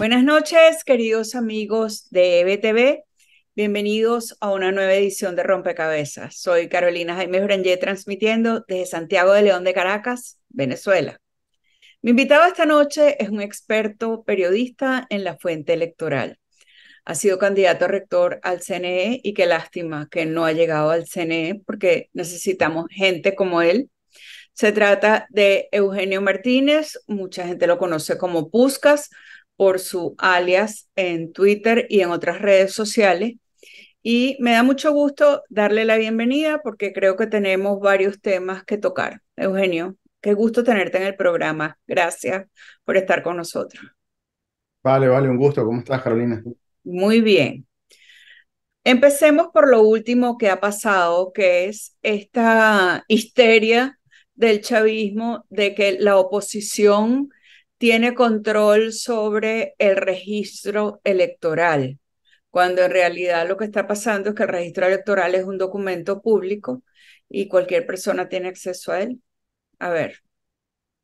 Buenas noches, queridos amigos de EBTV, Bienvenidos a una nueva edición de Rompecabezas. Soy Carolina Jaime Brangé, transmitiendo desde Santiago de León de Caracas, Venezuela. Mi invitado esta noche es un experto periodista en la fuente electoral. Ha sido candidato a rector al CNE y qué lástima que no ha llegado al CNE porque necesitamos gente como él. Se trata de Eugenio Martínez, mucha gente lo conoce como Puscas, por su alias en Twitter y en otras redes sociales. Y me da mucho gusto darle la bienvenida porque creo que tenemos varios temas que tocar. Eugenio, qué gusto tenerte en el programa. Gracias por estar con nosotros. Vale, vale, un gusto. ¿Cómo estás, Carolina? Muy bien. Empecemos por lo último que ha pasado, que es esta histeria del chavismo de que la oposición tiene control sobre el registro electoral, cuando en realidad lo que está pasando es que el registro electoral es un documento público y cualquier persona tiene acceso a él. A ver.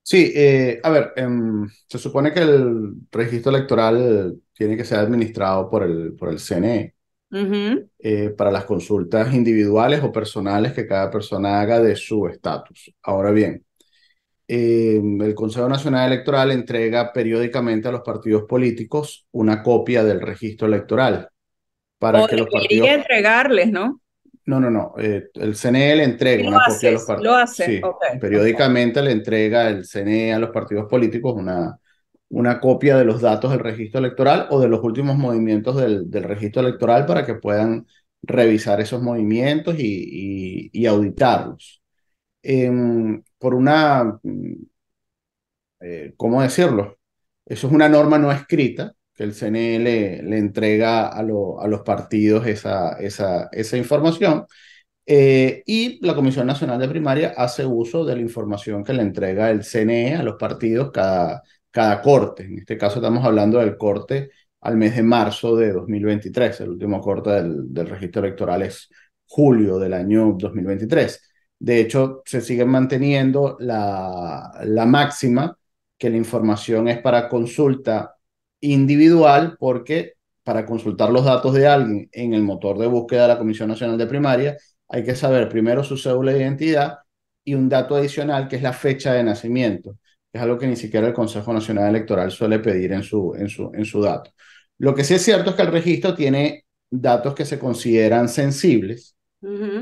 Sí, eh, a ver, em, se supone que el registro electoral tiene que ser administrado por el, por el CNE. Eh, para las consultas individuales o personales que cada persona haga de su estatus. Ahora bien, Em, el Consejo Nacional Electoral entrega periódicamente a los partidos políticos una copia del registro electoral. Para que los partidos... entregarles, ¿no? No, no, no. Eh, el CNE le entrega una copia a los partidos. Lo hace. Sí. Periódicamente le entrega el CNE a los partidos políticos una, una copia de los datos del registro electoral o de los últimos movimientos del, del registro electoral para que puedan revisar esos movimientos y, y auditarlos. Eh, por una, mm, eh, ¿cómo decirlo? Eso es una norma no escrita que el CNE le, entrega a, a, los partidos esa, esa, información. Eh, y la Comisión Nacional de Primaria hace uso de la información que le entrega el CNE a los partidos cada, cada corte. En este caso estamos hablando del corte al mes de marzo de 2023. El último corte del, del registro electoral es julio del año 2023. De hecho, se sigue manteniendo la, máxima que la información es para consulta individual porque para consultar los datos de alguien en el motor de búsqueda de la Comisión Nacional de Primaria, hay que saber primero su cédula de identidad y un dato adicional que es la fecha de nacimiento, es algo que ni siquiera el Consejo Nacional Electoral suele pedir en su, en su, en su dato. Lo que sí es cierto es que el registro tiene datos que se consideran sensibles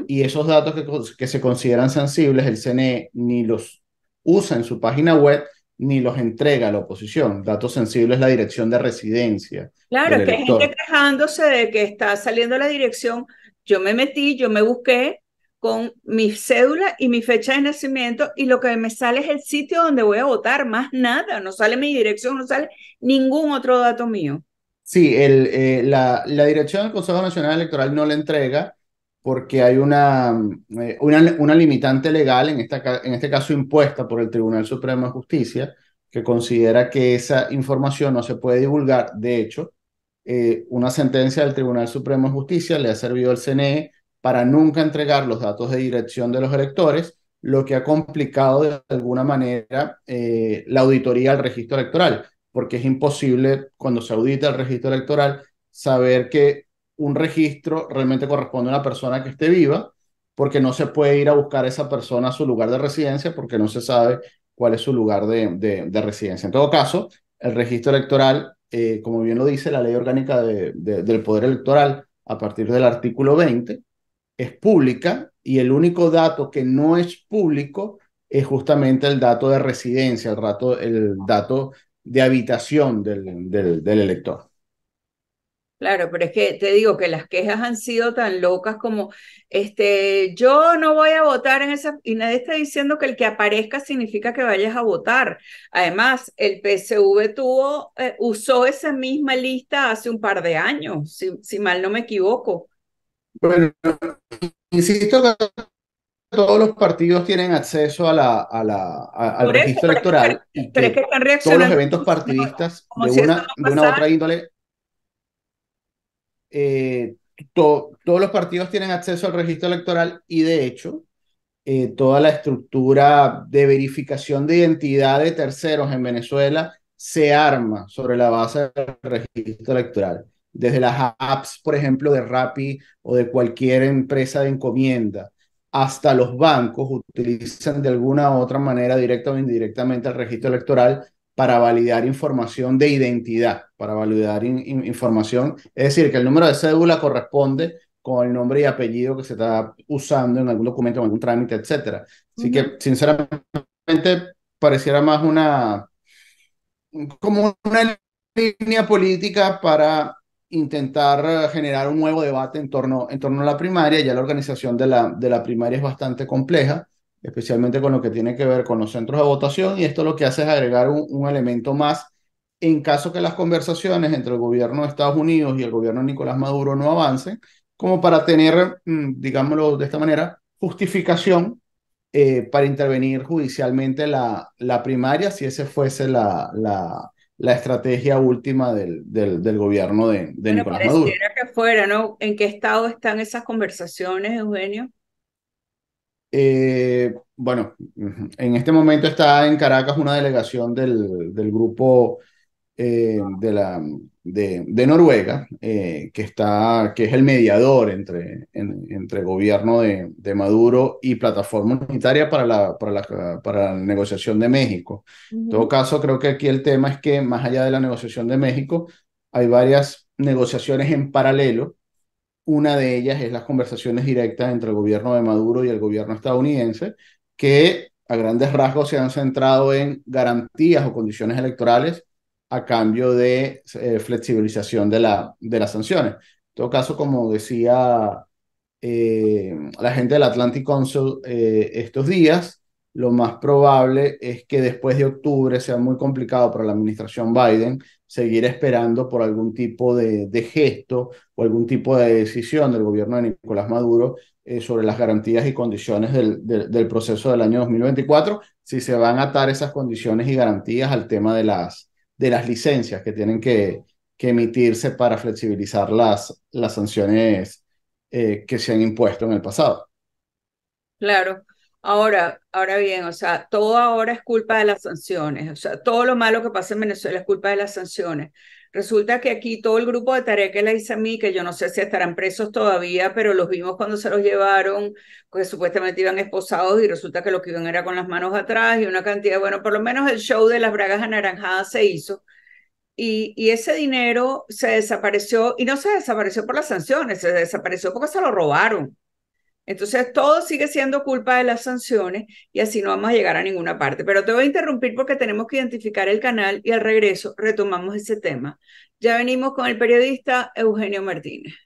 y esos datos que, se consideran sensibles, el CNE ni los usa en su página web ni los entrega a la oposición. Datos sensibles la dirección de residencia. Claro, que hay gente quejándose de que está saliendo la dirección. Yo me metí, yo me busqué con mi cédula y mi fecha de nacimiento y lo que me sale es el sitio donde voy a votar, más nada, no sale mi dirección, no sale ningún otro dato mío. Sí, el, eh, la, la dirección del Consejo Nacional Electoral no la entrega, porque hay eh, una, una, limitante legal, en, esta, en este caso impuesta por el Tribunal Supremo de Justicia, que considera que esa información no se puede divulgar. De hecho, eh, una sentencia del Tribunal Supremo de Justicia le ha servido al CNE para nunca entregar los datos de dirección de los electores, lo que ha complicado de alguna manera eh, la auditoría al registro electoral, porque es imposible cuando se audita el registro electoral saber que un registro realmente corresponde a una persona que esté viva, porque no se puede ir a buscar a esa persona a su lugar de residencia, porque no se sabe cuál es su lugar de, residencia. En todo caso, el registro electoral, eh, como bien lo dice la ley orgánica del Poder Electoral, a partir del artículo 20, es pública y el único dato que no es público es justamente el dato de residencia, el, rato, el dato de habitación del, del elector. Claro, pero es que te digo que las quejas han sido tan locas como, este, yo no voy a votar en esa, y nadie está diciendo que el que aparezca significa que vayas a votar. Además, el PSV tuvo, eh, usó esa misma lista hace un par de años, si, mal no me equivoco. Bueno, insisto que todos los partidos tienen acceso a la, a al registro electoral. todos los eventos partidistas de, una, de una u otra índole eh, todos los partidos tienen acceso al registro electoral y de hecho eh, toda la estructura de verificación de identidad de terceros en Venezuela se arma sobre la base del registro electoral. Desde las apps, por ejemplo, de Rapi o de cualquier empresa de encomienda, hasta los bancos utilizan de alguna u otra manera, directa o indirectamente, el registro electoral para validar información de identidad, para validar información, es decir, que el número de cédula corresponde con el nombre y apellido que se está usando en algún documento, en algún trámite, etc. Así que, sinceramente, pareciera más una, como una línea política para intentar generar un nuevo debate en torno, en torno a la primaria. Ya la organización de la, de la primaria es bastante compleja especialmente con lo que tiene que ver con los centros de votación, y esto lo que hace es agregar un, elemento más en caso que las conversaciones entre el gobierno de Estados Unidos y el gobierno de Nicolás Maduro no avancen, como para tener, mm, digámoslo de esta manera, justificación eh, para intervenir judicialmente la, la primaria, si esa fuese la, la, la estrategia última del, del, gobierno de, Nicolás Maduro. que fuera, ¿no? ¿En qué estado están esas conversaciones, Eugenio? Eh, bueno, en este momento está en Caracas una delegación del, del grupo eh, de, la, de, Noruega, eh, que, está, que es el mediador entre, entre gobierno de, Maduro y plataforma unitaria para la, para la, para la negociación de México. En todo caso, creo que aquí el tema es que más allá de la negociación de México, hay varias negociaciones en paralelo una de ellas es las conversaciones directas entre el gobierno de Maduro y el gobierno estadounidense, que a grandes rasgos se han centrado en garantías o condiciones electorales a cambio de eh, flexibilización de, la, de las sanciones. En todo caso, como decía eh, la gente del Atlantic Council eh, estos días, lo más probable es que después de octubre sea muy complicado para la administración Biden seguir esperando por algún tipo de, gesto o algún tipo de decisión del gobierno de Nicolás Maduro eh, sobre las garantías y condiciones del, proceso del año 2024, si se van a atar esas condiciones y garantías al tema de las, de las licencias que tienen que, que emitirse para flexibilizar las, las sanciones eh, que se han impuesto en el pasado. Claro. Ahora, ahora bien, o sea, todo ahora es culpa de las sanciones, o sea, todo lo malo que pasa en Venezuela es culpa de las sanciones. Resulta que aquí todo el grupo de tarea que le hice a mí, que yo no sé si estarán presos todavía, pero los vimos cuando se los llevaron, que pues supuestamente iban esposados y resulta que lo que iban era con las manos atrás y una cantidad, bueno, por lo menos el show de las bragas anaranjadas se hizo. y ese dinero se desapareció, y no se desapareció por las sanciones, se desapareció porque se lo robaron. Entonces, todo sigue siendo culpa de las sanciones y así no vamos a llegar a ninguna parte. Pero te voy a interrumpir porque tenemos que identificar el canal y al regreso retomamos ese tema. Ya venimos con el periodista Eugenio Martínez.